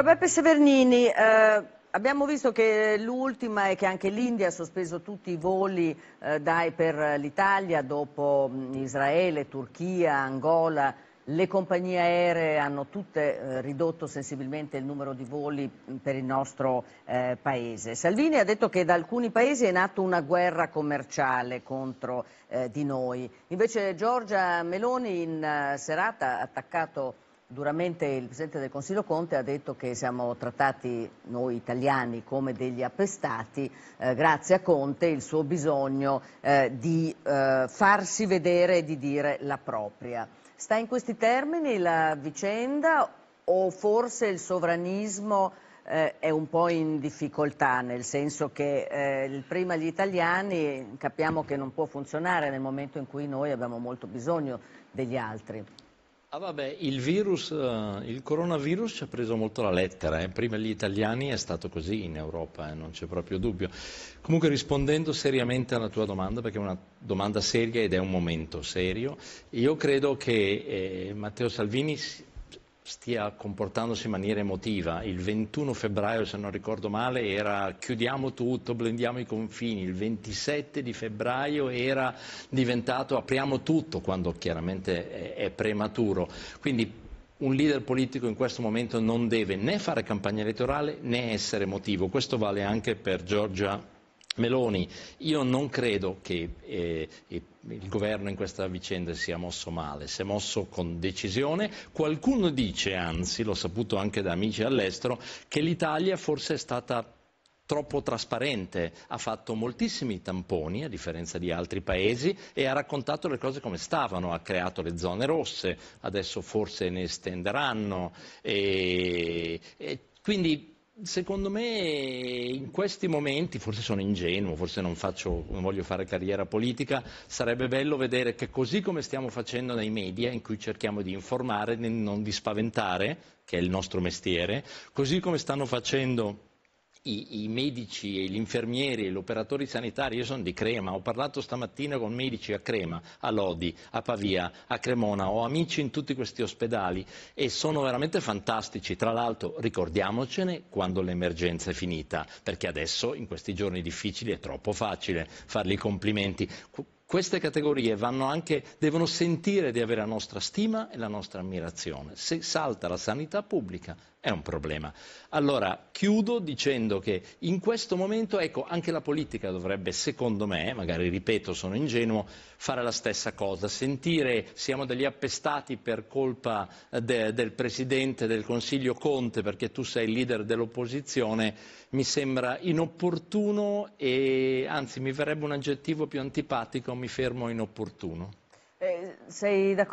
Beppe Severnini, eh, abbiamo visto che l'ultima è che anche l'India ha sospeso tutti i voli eh, dai per l'Italia dopo Israele, Turchia, Angola. Le compagnie aeree hanno tutte eh, ridotto sensibilmente il numero di voli per il nostro eh, paese. Salvini ha detto che da alcuni paesi è nata una guerra commerciale contro eh, di noi. Invece Giorgia Meloni in eh, serata ha attaccato Duramente il Presidente del Consiglio Conte ha detto che siamo trattati noi italiani come degli appestati, eh, grazie a Conte il suo bisogno eh, di eh, farsi vedere e di dire la propria. Sta in questi termini la vicenda o forse il sovranismo eh, è un po' in difficoltà, nel senso che eh, prima gli italiani capiamo che non può funzionare nel momento in cui noi abbiamo molto bisogno degli altri? Ah vabbè, il virus, eh, il coronavirus ci ha preso molto la lettera, eh. prima gli italiani è stato così in Europa, eh, non c'è proprio dubbio. Comunque rispondendo seriamente alla tua domanda, perché è una domanda seria ed è un momento serio, io credo che eh, Matteo Salvini stia comportandosi in maniera emotiva. Il 21 febbraio, se non ricordo male, era chiudiamo tutto, blendiamo i confini. Il 27 di febbraio era diventato apriamo tutto, quando chiaramente è, è prematuro. Quindi un leader politico in questo momento non deve né fare campagna elettorale né essere emotivo. Questo vale anche per Giorgia Meloni, io non credo che eh, il governo in questa vicenda sia mosso male, si è mosso con decisione. Qualcuno dice, anzi, l'ho saputo anche da amici all'estero, che l'Italia forse è stata troppo trasparente, ha fatto moltissimi tamponi a differenza di altri paesi e ha raccontato le cose come stavano, ha creato le zone rosse, adesso forse ne estenderanno. E, e quindi secondo me in questi momenti, forse sono ingenuo, forse non, faccio, non, voglio fare carriera politica, sarebbe bello vedere che così come stiamo facendo nei media, in cui cerchiamo di informare, non di spaventare, che è il nostro mestiere, così come stanno facendo i, i, medici, e gli infermieri, e gli operatori sanitari, io sono di Crema, ho parlato stamattina con medici a Crema, a Lodi, a Pavia, a Cremona, ho amici in tutti questi ospedali e sono veramente fantastici. Tra l'altro ricordiamocene quando l'emergenza è finita, perché adesso in questi giorni difficili è troppo facile fargli complimenti. Queste categorie anche, devono sentire di avere la nostra stima e la nostra ammirazione. Se salta la sanità pubblica è un problema. Allora chiudo dicendo che in questo momento ecco, anche la politica dovrebbe, secondo me, magari ripeto, sono ingenuo, fare la stessa cosa, sentire siamo degli appestati per colpa eh, de, del Presidente del Consiglio Conte perché tu sei il leader dell'opposizione, mi sembra inopportuno e anzi mi verrebbe un aggettivo più antipatico mi fermo inopportuno. Eh, sei d'accordo?